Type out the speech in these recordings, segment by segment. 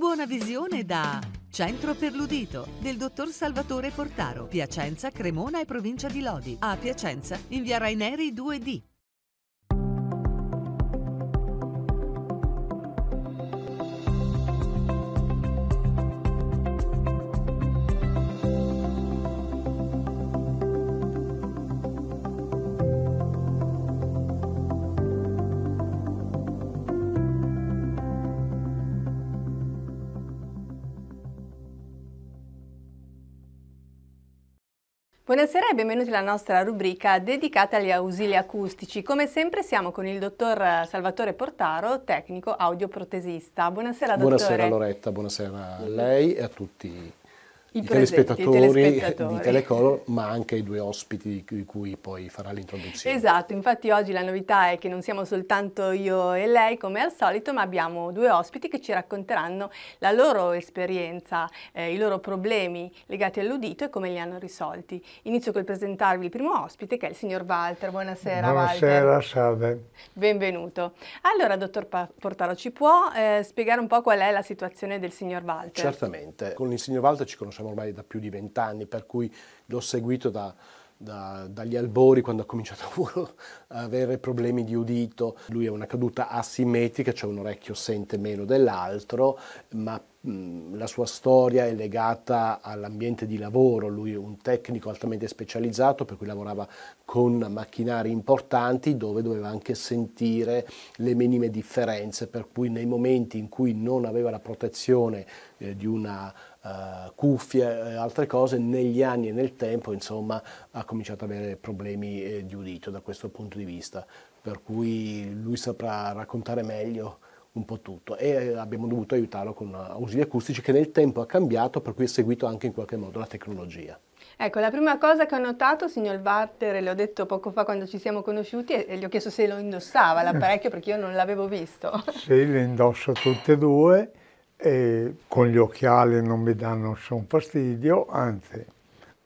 Buona visione da Centro per l'udito del dottor Salvatore Portaro, Piacenza, Cremona e provincia di Lodi. A Piacenza, in via Raineri 2D. Buonasera e benvenuti alla nostra rubrica dedicata agli ausili acustici. Come sempre siamo con il dottor Salvatore Portaro, tecnico audioprotesista. Buonasera, buonasera dottore. Buonasera Loretta, buonasera a lei e a tutti i, telespettatori, i telespettatori di Telecolor, ma anche i due ospiti di cui poi farà l'introduzione. Esatto, infatti oggi la novità è che non siamo soltanto io e lei come al solito, ma abbiamo due ospiti che ci racconteranno la loro esperienza, eh, i loro problemi legati all'udito e come li hanno risolti. Inizio col presentarvi il primo ospite che è il signor Walter. Buonasera, Buonasera Walter. salve. Benvenuto. Allora, dottor Portaro, ci può eh, spiegare un po' qual è la situazione del signor Walter? Certamente. Con il signor Walter ci conosciamo diciamo ormai da più di vent'anni, per cui l'ho seguito da, da, dagli albori quando ha cominciato a avere problemi di udito. Lui ha una caduta asimmetrica, cioè un orecchio sente meno dell'altro, ma la sua storia è legata all'ambiente di lavoro, lui è un tecnico altamente specializzato per cui lavorava con macchinari importanti dove doveva anche sentire le minime differenze, per cui nei momenti in cui non aveva la protezione eh, di una uh, cuffie e eh, altre cose, negli anni e nel tempo insomma, ha cominciato ad avere problemi eh, di udito da questo punto di vista, per cui lui saprà raccontare meglio un po' tutto e eh, abbiamo dovuto aiutarlo con ausili acustici che nel tempo ha cambiato per cui ha seguito anche in qualche modo la tecnologia. Ecco, la prima cosa che ho notato, signor Barter, l'ho detto poco fa quando ci siamo conosciuti e gli ho chiesto se lo indossava l'apparecchio perché io non l'avevo visto. Sì, le indosso tutte e due e con gli occhiali non mi danno nessun fastidio, anzi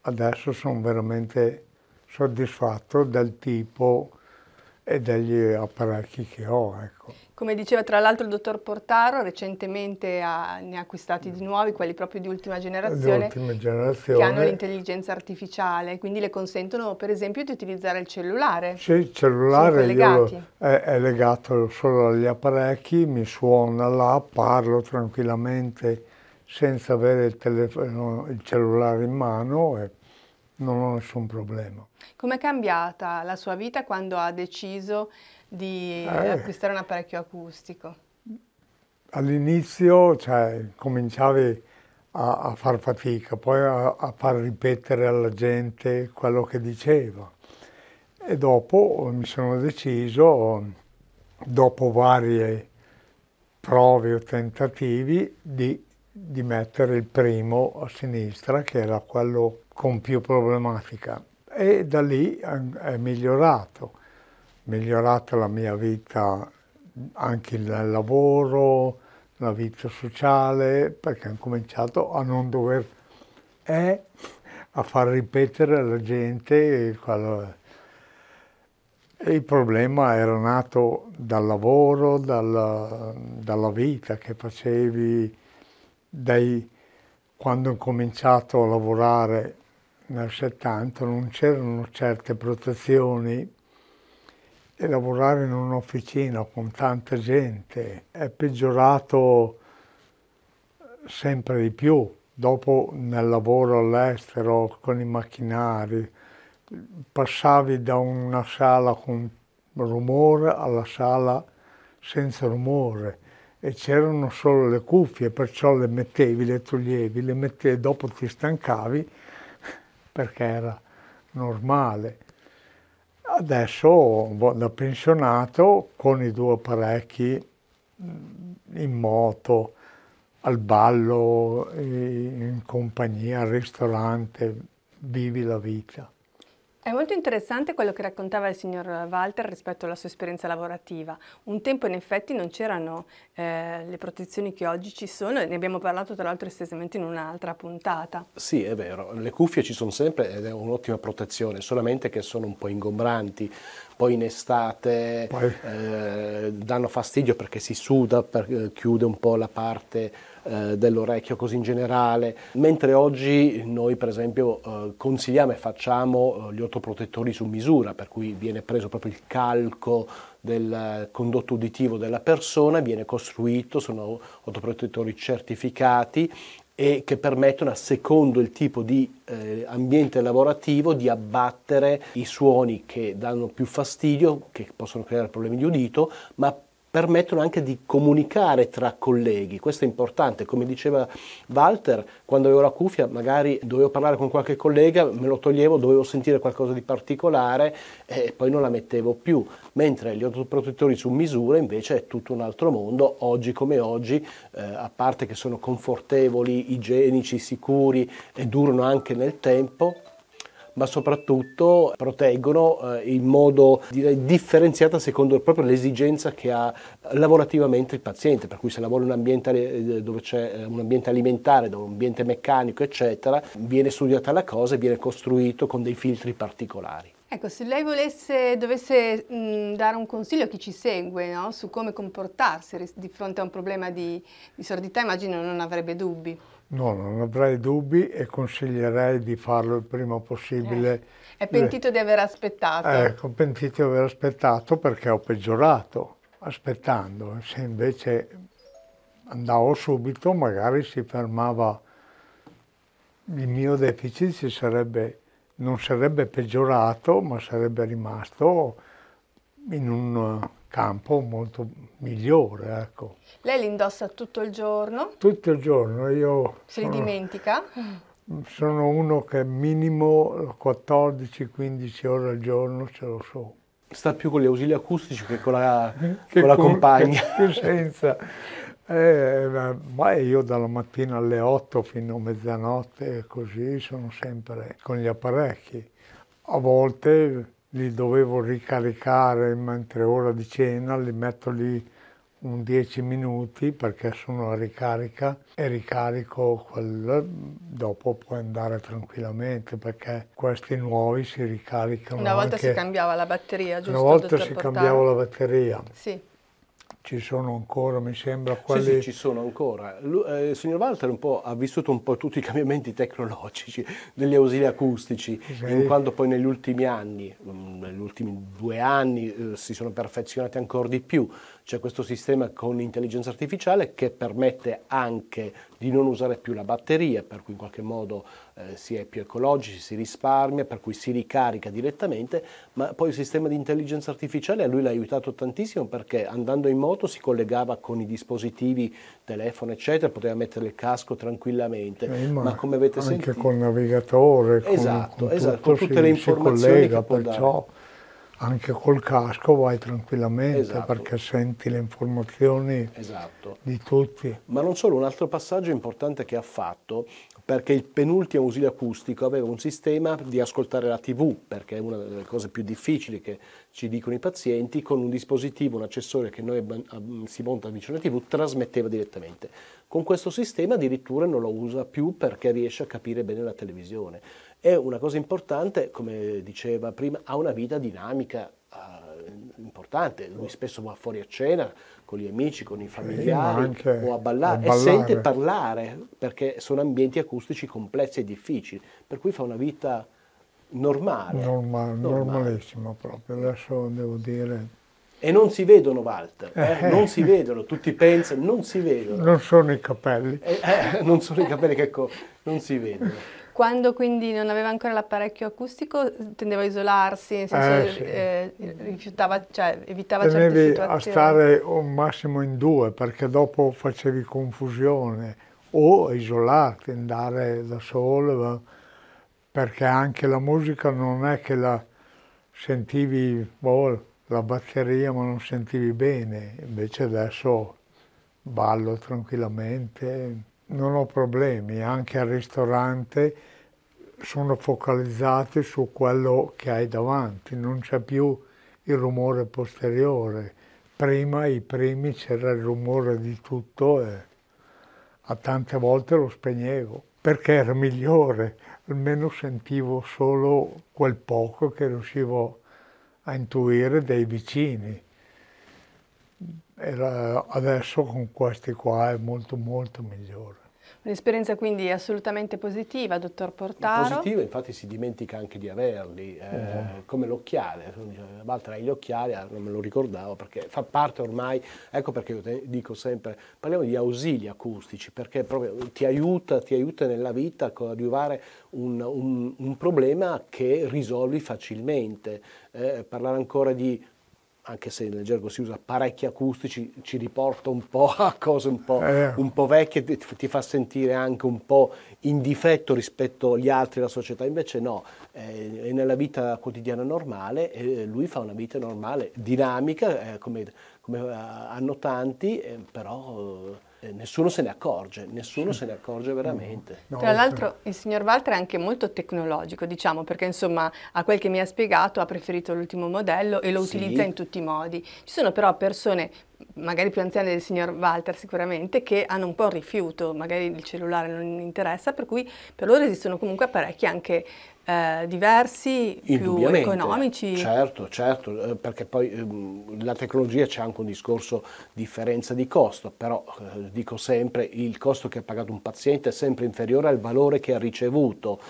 adesso sono veramente soddisfatto del tipo e degli apparecchi che ho. Ecco. Come diceva tra l'altro il dottor Portaro, recentemente ha, ne ha acquistati di mm. nuovi, quelli proprio di ultima generazione, di ultima generazione. che hanno l'intelligenza artificiale, quindi le consentono per esempio di utilizzare il cellulare. Sì, il cellulare lo, è, è, legato solo agli apparecchi, mi suona là, parlo tranquillamente senza avere il, telefono, il cellulare in mano e non ho nessun problema. Com'è cambiata la sua vita quando ha deciso di eh. acquistare un apparecchio acustico? All'inizio cioè, cominciavi a, a, far fatica, poi a, a far ripetere alla gente quello che diceva. E dopo mi sono deciso, dopo varie prove o tentativi, di, di, mettere il primo a sinistra, che era quello con più problematica. E da lì è migliorato migliorato la mia vita anche nel lavoro, la vita sociale, perché ho cominciato a non dover eh, a far ripetere alla gente quello. Il problema era nato dal lavoro, dalla, dalla vita che facevi, dai, quando ho cominciato a lavorare nel 70 non c'erano certe protezioni e lavorare in un'officina con tanta gente è peggiorato sempre di più. Dopo nel lavoro all'estero con i macchinari passavi da una sala con rumore alla sala senza rumore e c'erano solo le cuffie, perciò le mettevi, le toglievi, le mettevi, dopo ti stancavi perché era normale. Adesso boh, da pensionato con i due apparecchi mm, in moto, al ballo, in compagnia, al ristorante, vivi la vita. È molto interessante quello che raccontava il signor Walter rispetto alla sua esperienza lavorativa. Un tempo in effetti non c'erano eh, le protezioni che oggi ci sono e ne abbiamo parlato tra l'altro estesamente in un'altra puntata. Sì, è vero, le cuffie ci sono sempre ed è un'ottima protezione, solamente che sono un po' ingombranti, poi in estate poi. Eh, danno fastidio perché si suda, per, eh, chiude un po' la parte eh, dell'orecchio così in generale, mentre oggi noi per esempio eh, consigliamo e facciamo eh, gli ortoprotettori su misura, per cui viene preso proprio il calco del condotto uditivo della persona, viene costruito, sono ortoprotettori certificati e che permettono, a secondo il tipo di eh, ambiente lavorativo, di abbattere i suoni che danno più fastidio, che possono creare problemi di udito, ma permettono anche di comunicare tra colleghi, questo è importante, come diceva Walter, quando avevo la cuffia magari dovevo parlare con qualche collega, me lo toglievo, dovevo sentire qualcosa di particolare e poi non la mettevo più, mentre gli autoprotettori su misura invece è tutto un altro mondo, oggi come oggi, eh, a parte che sono confortevoli, igienici, sicuri e durano anche nel tempo, ma soprattutto proteggono eh, in modo direi, differenziato secondo proprio l'esigenza che ha lavorativamente il paziente, per cui se lavora in un ambiente eh, dove c'è eh, un ambiente alimentare, dove un ambiente meccanico, eccetera, viene studiata la cosa e viene costruito con dei filtri particolari. Ecco, se lei volesse, dovesse mh, dare un consiglio a chi ci segue no? su come comportarsi di fronte a un problema di, di sordità, immagino non avrebbe dubbi. No, non avrei dubbi e consiglierei di farlo il prima possibile. Eh. È pentito di aver aspettato. Eh, ecco, pentito di aver aspettato perché ho peggiorato aspettando. Se invece andavo subito magari si fermava il mio deficit, sarebbe, non sarebbe peggiorato ma sarebbe rimasto in un campo molto migliore. Ecco. Lei li indossa tutto il giorno? Tutto il giorno, io... Se sono, li dimentica? Sono uno che minimo 14-15 ore al giorno ce lo so. Sta più con gli ausili acustici che con la, che con la compagna. Che, senza. Eh, ma io dalla mattina alle 8 fino a mezzanotte così sono sempre con gli apparecchi. A volte li dovevo ricaricare mentre ora di cena, li metto lì un 10 minuti perché sono a ricarica e ricarico quello, dopo può andare tranquillamente perché questi nuovi si ricaricano. Una volta anche... si cambiava la batteria, giusto? Una volta si portare. cambiava la batteria. Sì ci sono ancora, mi sembra. Quali... Sì, sì, ci sono ancora. Lui, eh, il signor Walter ha vissuto un po' tutti i cambiamenti tecnologici degli ausili acustici, sì. in quanto poi negli ultimi anni, mm, negli ultimi due anni, eh, si sono perfezionati ancora di più. C'è questo sistema con intelligenza artificiale che permette anche di non usare più la batteria, per cui in qualche modo eh, si è più ecologici, si risparmia, per cui si ricarica direttamente, ma poi il sistema di intelligenza artificiale a lui l'ha aiutato tantissimo perché andando in moto si collegava con i dispositivi, telefono eccetera, poteva mettere il casco tranquillamente, eh, ma, ma, come avete anche sentito... Anche col navigatore, esatto, esatto, con, con, esatto, con tutte si, le informazioni collega, che può perciò... dare anche col casco vai tranquillamente esatto. perché senti le informazioni esatto. di tutti. Ma non solo, un altro passaggio importante che ha fatto perché il penultimo ausile acustico aveva un sistema di ascoltare la TV, perché è una delle cose più difficili che ci dicono i pazienti, con un dispositivo, un accessore che noi si monta vicino alla TV, trasmetteva direttamente. Con questo sistema addirittura non lo usa più perché riesce a capire bene la televisione. È una cosa importante, come diceva prima, ha una vita dinamica uh, importante. Lui spesso va fuori a cena con gli amici, con i familiari o a ballare, a ballare e sente parlare perché sono ambienti acustici complessi e difficili. Per cui fa una vita normale. Normal, normale. Normalissima proprio. Adesso devo dire e non si vedono Walter, eh? eh? non si vedono, tutti pensano, non si vedono. Non sono i capelli. Eh, eh, non sono i capelli che co- non si vedono. Quando quindi non aveva ancora l'apparecchio acustico tendeva a isolarsi, nel senso eh, sì. Eh, rifiutava, cioè evitava Tenevi certe situazioni. a stare un massimo in due perché dopo facevi confusione o isolarti, andare da solo, perché anche la musica non è che la sentivi... Boh, la batteria ma non sentivi bene, invece adesso ballo tranquillamente, non ho problemi, anche al ristorante sono focalizzati su quello che hai davanti, non c'è più il rumore posteriore. Prima, i primi, c'era il rumore di tutto e a tante volte lo spegnevo, perché era migliore, almeno sentivo solo quel poco che riuscivo a a intuire dei vicini. Era adesso con questi qua è molto molto migliore. Un'esperienza quindi assolutamente positiva, dottor Portaro. Positiva, infatti si dimentica anche di averli, eh, uh-huh. come l'occhiale. Walter ha gli occhiali, ah, non me lo ricordavo, perché fa parte ormai, ecco perché io te, dico sempre, parliamo di ausili acustici, perché proprio ti aiuta, ti aiuta nella vita a coadiuvare un, un, un problema che risolvi facilmente. Eh, parlare ancora di anche se nel gergo si usa parecchi acustici, ci riporta un po' a cose un po', eh. un po vecchie, ti, fa sentire anche un po' in difetto rispetto agli altri della società. Invece no, eh, nella vita quotidiana normale, eh, lui fa una vita normale, dinamica, eh, come, come eh, anno tanti, eh, però eh, nessuno se ne accorge, nessuno se ne accorge veramente. No, Tra l'altro il signor Walter è anche molto tecnologico, diciamo, perché insomma a quel che mi ha spiegato ha preferito l'ultimo modello e lo sì. utilizza in tutti i modi. Ci sono però persone magari più anziane del signor Walter sicuramente, che hanno un po' il rifiuto, magari il cellulare non interessa, per cui per loro esistono comunque apparecchi anche eh, diversi, più economici. Certo, certo, eh, perché poi ehm, la tecnologia c'è anche un discorso differenza di costo, però eh, dico sempre il costo che ha pagato un paziente è sempre inferiore al valore che ha ricevuto.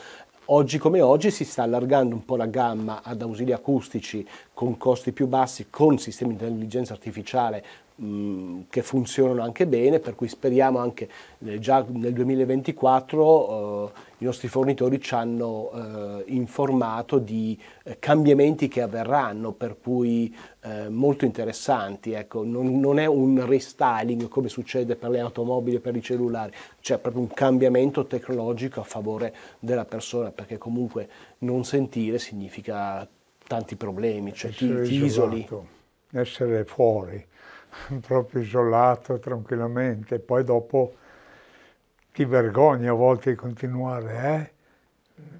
Oggi come oggi si sta allargando un po' la gamma ad ausili acustici con costi più bassi, con sistemi di intelligenza artificiale Mm, che funzionano anche bene, per cui speriamo anche eh, già nel 2024 eh, i nostri fornitori ci hanno eh, informato di eh, cambiamenti che avverranno, per cui molto interessanti. Ecco, non, non, è un restyling come succede per le automobili e per i cellulari, c'è proprio un cambiamento tecnologico a favore della persona, perché comunque non sentire significa tanti problemi, cioè ti, ti isoli. essere fuori. proprio isolato tranquillamente, poi dopo ti vergogni a volte di continuare, eh?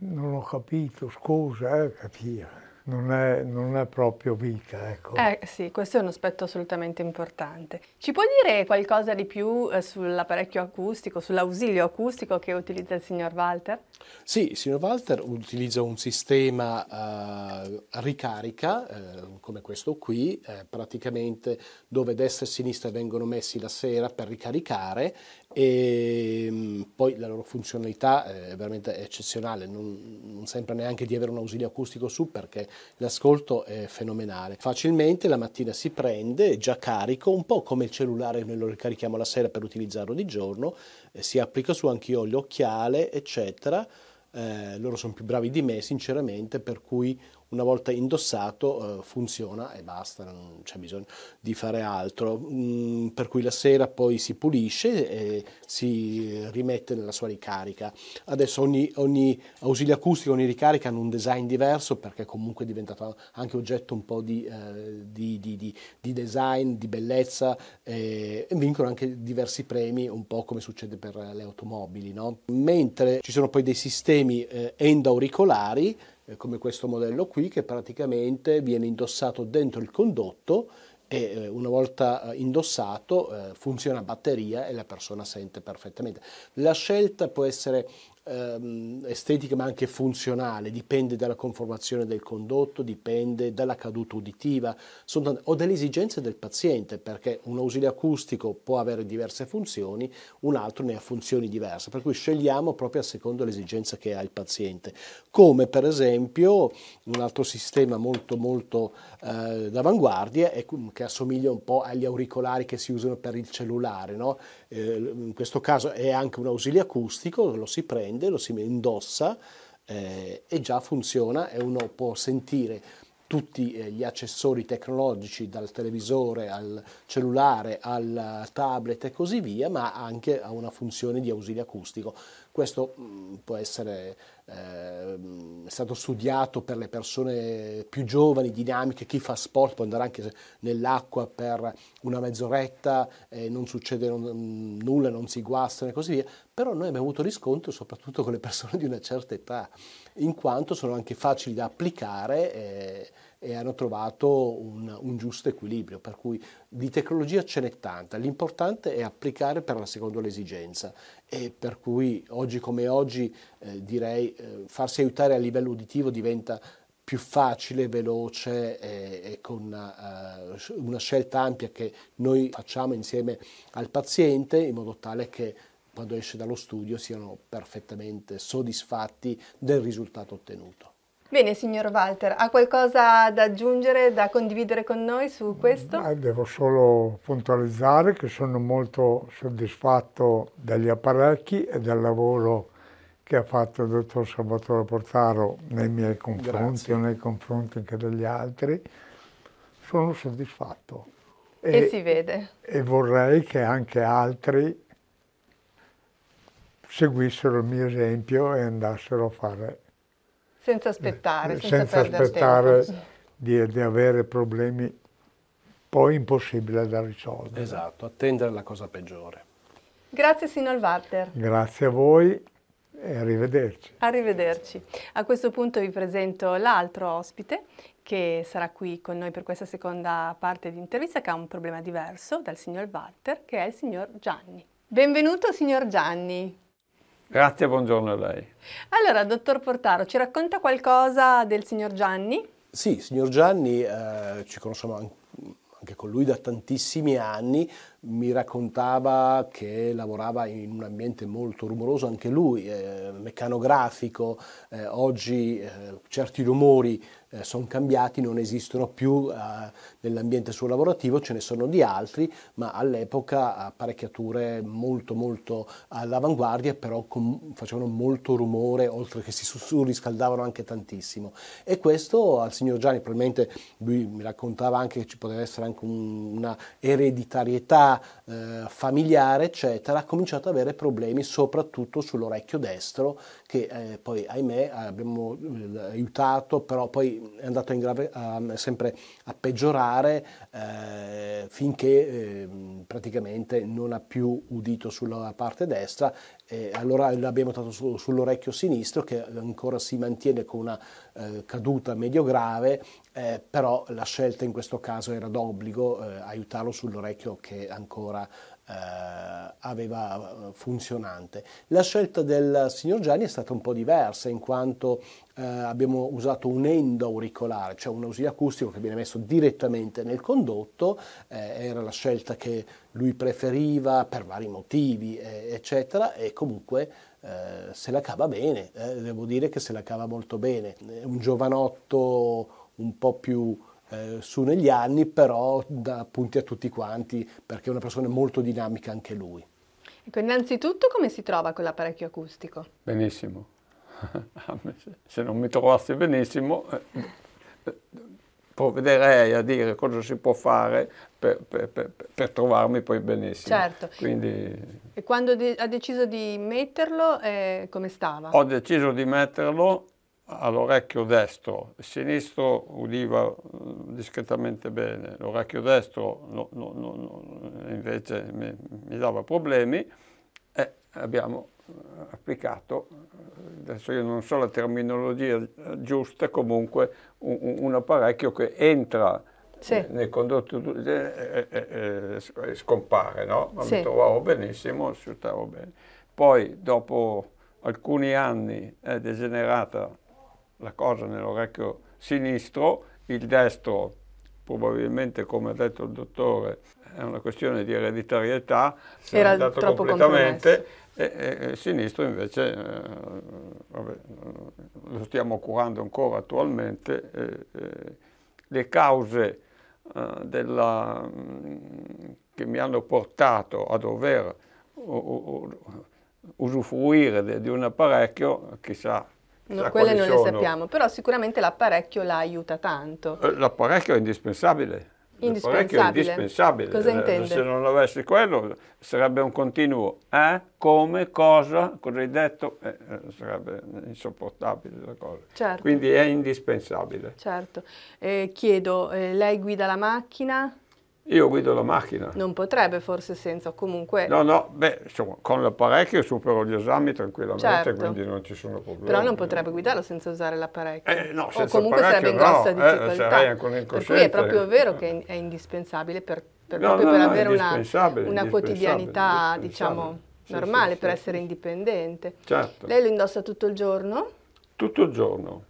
Non ho capito, scusa, eh, capire non è, non è proprio vita. Ecco. Eh sì, questo è un aspetto assolutamente importante. Ci può dire qualcosa di più eh, sull'apparecchio acustico, sull'ausilio acustico che utilizza il signor Walter? Sì, il signor Walter utilizza un sistema eh, ricarica eh, come questo qui, eh, praticamente dove destra e sinistra vengono messi la sera per ricaricare e mm, poi la loro funzionalità eh, è veramente eccezionale, non, non sembra neanche di avere un ausilio acustico su perché l'ascolto è fenomenale. Facilmente la mattina si prende, è già carico, un po' come il cellulare noi lo ricarichiamo la sera per utilizzarlo di giorno, eh, si applica su anche anch'io l'occhiale, eccetera. Eh, loro sono più bravi di me, sinceramente, per cui una volta indossato eh, funziona e basta, non c'è bisogno di fare altro. Mm, per cui la sera poi si pulisce e si rimette nella sua ricarica. Adesso ogni, ogni ausilio acustico, ogni ricarica hanno un design diverso perché comunque è diventato anche oggetto un po' di, eh, di, di, di design, di bellezza eh, e vincono anche diversi premi, un po' come succede per le automobili. No? Mentre ci sono poi dei sistemi eh, auricolari come questo modello qui che praticamente viene indossato dentro il condotto e eh, una volta eh, indossato eh, funziona a batteria e la persona sente perfettamente. La scelta può essere ehm, estetica ma anche funzionale, dipende dalla conformazione del condotto, dipende dalla caduta uditiva sono, o dalle esigenze del paziente, perché un ausilio acustico può avere diverse funzioni, un altro ne ha funzioni diverse, per cui scegliamo proprio a seconda dell'esigenza che ha il paziente. Come per esempio un altro sistema molto molto eh, d'avanguardia è, che assomiglia un po' agli auricolari che si usano per il cellulare, no? eh, in questo caso è anche un ausilio acustico, lo si prende prende, lo si indossa eh, e già funziona e uno può sentire tutti eh, gli accessori tecnologici dal televisore al cellulare al tablet e così via, ma anche ha una funzione di ausilio acustico. Questo mm, può essere eh, stato studiato per le persone più giovani, dinamiche, chi fa sport può andare anche nell'acqua per una mezz'oretta, e non succede non, mm, nulla, non si guastano e così via, però noi abbiamo avuto riscontro soprattutto con le persone di una certa età, in quanto sono anche facili da applicare. Eh, e hanno trovato un, un giusto equilibrio, per cui di tecnologia ce n'è tanta, l'importante è applicare per la seconda l'esigenza e per cui oggi come oggi eh, direi eh, farsi aiutare a livello uditivo diventa più facile, veloce e, e con uh, una scelta ampia che noi facciamo insieme al paziente in modo tale che quando esce dallo studio siano perfettamente soddisfatti del risultato ottenuto. Bene, signor Walter, ha qualcosa da aggiungere, da condividere con noi su questo? Eh, devo solo puntualizzare che sono molto soddisfatto degli apparecchi e del lavoro che ha fatto il dottor Salvatore Portaro nei miei confronti o nei confronti anche degli altri. Sono soddisfatto. E, e si vede. E vorrei che anche altri seguissero il mio esempio e andassero a fare senza eh, aspettare, eh, senza, senza aspettare di, di, avere problemi poi impossibili da risolvere. Esatto, attendere la cosa peggiore. Grazie signor Walter. Grazie a voi e arrivederci. Arrivederci. A questo punto vi presento l'altro ospite che sarà qui con noi per questa seconda parte di intervista che ha un problema diverso dal signor Walter, che è il signor Gianni. Benvenuto signor Gianni. Grazie, buongiorno a lei. Allora, dottor Portaro, ci racconta qualcosa del signor Gianni? Sì, signor Gianni, eh, ci conosciamo anche con lui da tantissimi anni, mi raccontava che lavorava in un ambiente molto rumoroso anche lui, eh, meccanografico, eh, oggi eh, certi rumori eh, sono cambiati, non esistono più eh, nell'ambiente suo lavorativo, ce ne sono di altri, ma all'epoca apparecchiature molto molto all'avanguardia, però con, facevano molto rumore, oltre che si surriscaldavano anche tantissimo. E questo al signor Gianni probabilmente lui mi raccontava anche che ci poteva essere anche un, una ereditarietà eh, familiare, eccetera, ha cominciato ad avere problemi soprattutto sull'orecchio destro, che eh, poi ahimè abbiamo eh, aiutato, però poi è andato grave, sempre a peggiorare eh, finché ehm, praticamente non ha più udito sulla parte destra eh, allora l'abbiamo dato su, sull'orecchio sinistro che ancora si mantiene con una eh, caduta medio grave, eh, però la scelta in questo caso era d'obbligo eh, aiutarlo sull'orecchio che ancora eh, aveva eh, funzionante. La scelta del signor Gianni è stata un po' diversa in quanto eh, abbiamo usato un endo auricolare, cioè un ausilio acustico che viene messo direttamente nel condotto, eh, era la scelta che lui preferiva per vari motivi, eh, eccetera, e comunque eh, se la cava bene, devo dire che se la cava molto bene. un giovanotto un po' più eh, su negli anni, però da punti a tutti quanti perché è una persona molto dinamica anche lui. Ecco, innanzitutto come si trova con l'apparecchio acustico? Benissimo. Se non mi trovassi benissimo, eh, provvederei a dire cosa si può fare per, per, per, per trovarmi poi benissimo. Certo. Quindi... E quando de- ha deciso di metterlo, eh, come stava? Ho deciso di metterlo all'orecchio destro, il sinistro udiva eh, discretamente bene, l'orecchio destro no, no, no, invece mi, mi, dava problemi e abbiamo eh, applicato, eh, adesso io non so la terminologia giusta, comunque un, un apparecchio che entra sì. nel condotto e, e, e scompare, no? Ma sì. mi trovavo benissimo, si bene. Poi dopo alcuni anni è degenerata la cosa nell'orecchio sinistro, il destro probabilmente come ha detto il dottore è una questione di ereditarietà, si era andato completamente e, e, e, sinistro invece eh, vabbè, lo stiamo curando ancora attualmente. Eh, le cause eh, della, mm, che mi hanno portato a dover o, o, usufruire di un apparecchio, chissà No, quelle non sono. le sappiamo, però sicuramente l'apparecchio la aiuta tanto. Eh, l'apparecchio è indispensabile. Indispensabile. È indispensabile. Cosa eh, intende? Se non avessi quello sarebbe un continuo. Eh? Come? Cosa? Cosa hai detto? Eh, eh sarebbe insopportabile la cosa. Certo. Quindi è indispensabile. Certo. Eh, chiedo, lei guida la macchina? Io guido la macchina. Non potrebbe forse senza, comunque... No, no, beh, insomma, con l'apparecchio supero gli esami tranquillamente, certo. quindi non ci sono problemi. Però non potrebbe guidarlo senza usare l'apparecchio. Eh, no, senza o comunque sarebbe in grossa no, eh, difficoltà. Eh, in per cui è proprio vero che è indispensabile per, per, no, no, per avere una, una quotidianità, diciamo, sì, normale, sì, per sì. essere indipendente. Certo. Lei lo indossa tutto il giorno? Tutto il giorno,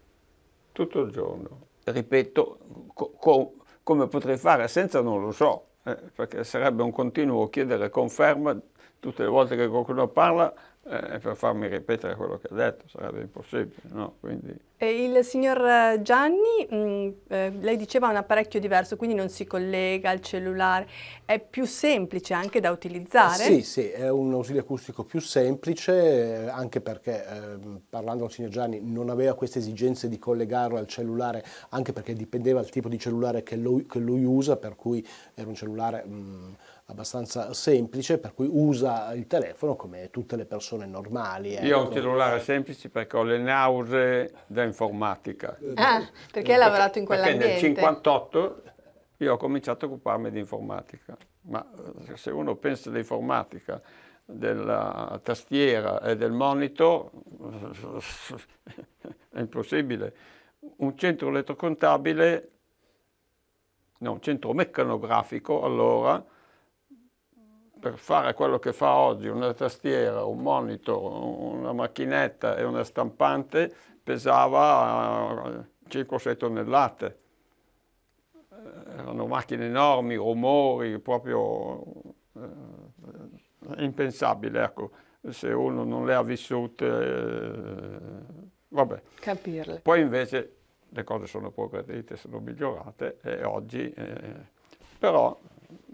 tutto il giorno. Ripeto, con... co come potrei fare senza non lo so, eh, perché sarebbe un continuo chiedere conferma tutte le volte che qualcuno parla eh, per farmi ripetere quello che ha detto sarebbe impossibile. No? Quindi... il signor eh, Gianni, mh, mm, eh, lei diceva un apparecchio diverso, quindi non si collega al cellulare, è più semplice anche da utilizzare? Eh, sì, sì, è un ausilio acustico più semplice, eh, anche perché ehm, parlando al signor Gianni non aveva queste esigenze di collegarlo al cellulare, anche perché dipendeva dal tipo di cellulare che lui, che lui usa, per cui era un cellulare... Mh, mm, abbastanza semplice, per cui usa il telefono come tutte le persone normali. Io ho un ecco. cellulare semplice perché ho le nausee da informatica. Ah, perché hai lavorato in quell'ambiente? Perché nel 58 io ho cominciato a occuparmi di informatica, ma eh, se uno pensa di informatica della tastiera e del monitor è impossibile. Un centro elettrocontabile, no, un centro meccanografico allora per fare quello che fa oggi una tastiera, un monitor, una macchinetta e una stampante pesava 5 eh, 6 tonnellate. Eh, erano macchine enormi, rumori, proprio eh, impensabile, ecco, se uno non le ha vissute, eh, vabbè. Capirle. Poi invece le cose sono progredite, sono migliorate e oggi, eh, però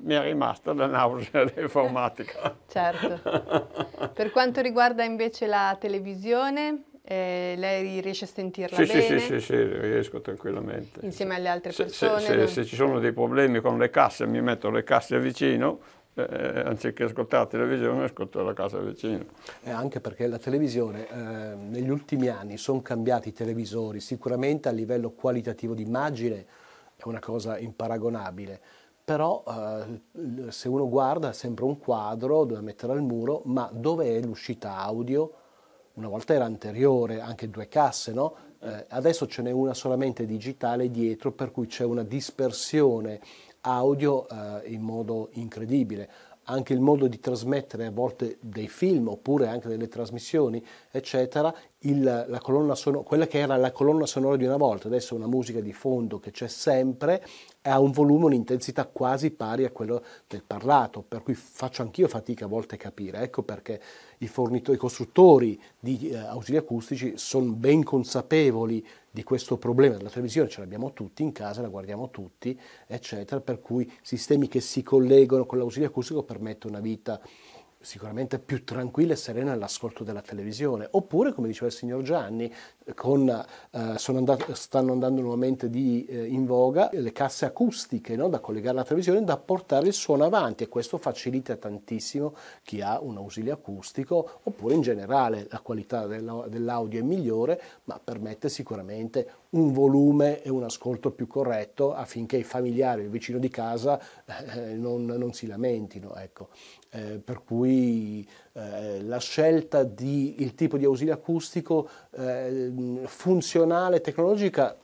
mi è rimasta la nausea dell'informatica. certo. Per quanto riguarda invece la televisione, eh, lei riesce a sentirla sì, bene? Sì, sì, sì, riesco tranquillamente. Insieme alle altre persone? Se, non... se, ci sono dei problemi con le casse, mi metto le casse vicino, eh, eh anziché ascoltare la televisione, ascolto la casa vicino. Eh, anche perché la televisione, ehm, negli ultimi anni sono cambiati i televisori, sicuramente a livello qualitativo di immagine è una cosa imparagonabile, però eh, se uno guarda è sempre un quadro da mettere al muro, ma dove è l'uscita audio? Una volta era anteriore, anche due casse, no? Eh, adesso ce n'è una solamente digitale dietro, per cui c'è una dispersione audio eh, in modo incredibile anche il modo di trasmettere a volte dei film oppure anche delle trasmissioni, eccetera, il, sonora, quella che era la colonna sonora di una volta, adesso è una musica di fondo che c'è sempre, ha un volume, un'intensità quasi pari a quello del parlato, per cui faccio anch'io fatica a volte a capire. Ecco perché i, i costruttori di eh, ausili acustici sono ben consapevoli di questo problema della televisione, ce l'abbiamo tutti in casa, la guardiamo tutti, eccetera, per cui sistemi che si collegano con l'ausilio acustico permettono una vita sicuramente più tranquilla e serena all'ascolto della televisione. Oppure, come diceva il signor Gianni, con, eh, andato, stanno andando nuovamente di, eh, in voga le casse acustiche no? da collegare alla televisione, da portare il suono avanti e questo facilita tantissimo chi ha un ausilio acustico oppure in generale la qualità dell'audio è migliore, ma permette sicuramente un volume e un ascolto più corretto affinché i familiari, il vicino di casa eh, non, non, si lamentino. Ecco. Eh, per cui eh, la scelta del tipo di ausilio acustico eh, Mm, funzionale e tecnologica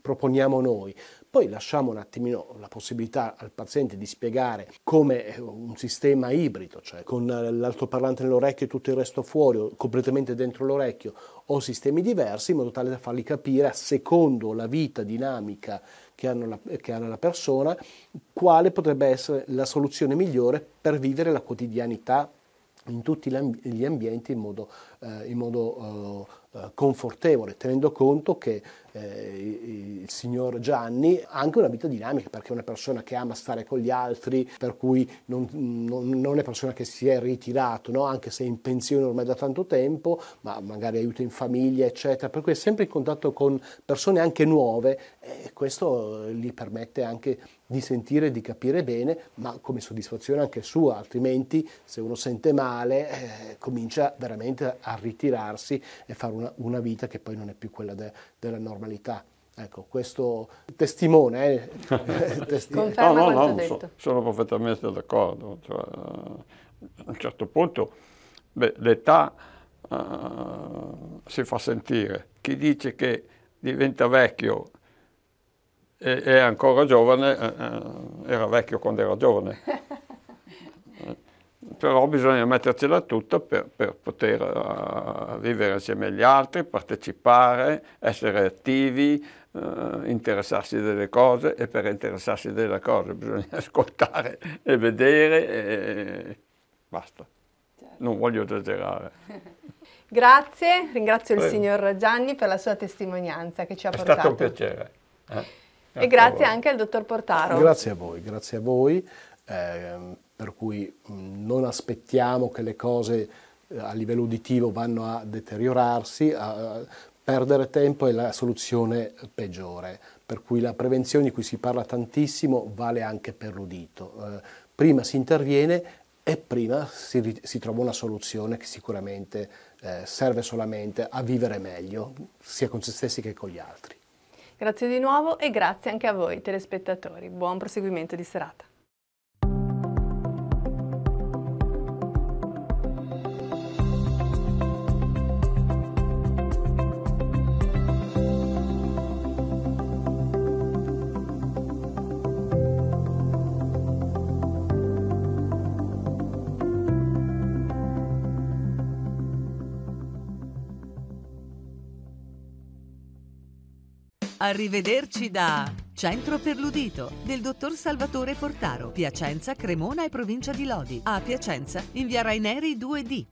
proponiamo noi. Poi lasciamo un attimino la possibilità al paziente di spiegare come eh, un sistema ibrido, cioè con eh, l'altoparlante nell'orecchio e tutto il resto fuori, o completamente dentro l'orecchio, o sistemi diversi, in modo tale da fargli capire, a secondo la vita dinamica che, la, che ha la persona, quale potrebbe essere la soluzione migliore per vivere la quotidianità in tutti gli ambienti in modo, eh, in modo eh, eh, confortevole, tenendo conto che eh, il signor Gianni ha anche una vita dinamica perché è una persona che ama stare con gli altri, per cui non, non, non è una persona che si è ritirato, no? anche se è in pensione ormai da tanto tempo, ma magari aiuta in famiglia, eccetera. Per cui è sempre in contatto con persone anche nuove e questo eh, gli permette anche di sentire e di capire bene, ma come soddisfazione anche sua, altrimenti se uno sente male eh, comincia veramente a ritirarsi e fare una, una, vita che poi non è più quella de, della normalità. Ecco, questo testimone, eh, testi- no, no, no, so, sono perfettamente d'accordo. Cioè, eh, a un certo punto beh, l'età uh, si fa sentire. Chi dice che diventa vecchio e, e ancora giovane, eh, eh, era vecchio quando era giovane. Però bisogna mettercela tutta per, per poter uh, vivere insieme agli altri, partecipare, essere attivi, Uh, interessarsi delle cose e per interessarsi delle cose bisogna ascoltare e vedere e basta. Certo. Non voglio esagerare. Grazie, ringrazio Prego. il signor Gianni per la sua testimonianza che ci ha È portato. È stato un piacere. Eh? Ecco. E grazie anche al dottor Portaro. Grazie a voi, grazie a voi. Eh, per cui mm, non aspettiamo che le cose eh, a livello uditivo vanno a deteriorarsi, a perdere tempo è la soluzione peggiore, per cui la prevenzione di cui si parla tantissimo vale anche per l'udito. Eh, prima si interviene e prima si, si, trova una soluzione che sicuramente eh, serve solamente a vivere meglio, sia con se stessi che con gli altri. Grazie di nuovo e grazie anche a voi telespettatori. Buon proseguimento di serata. Arrivederci da Centro per l'Udito del dottor Salvatore Portaro, Piacenza, Cremona e provincia di Lodi. A Piacenza, in via Raineri 2D.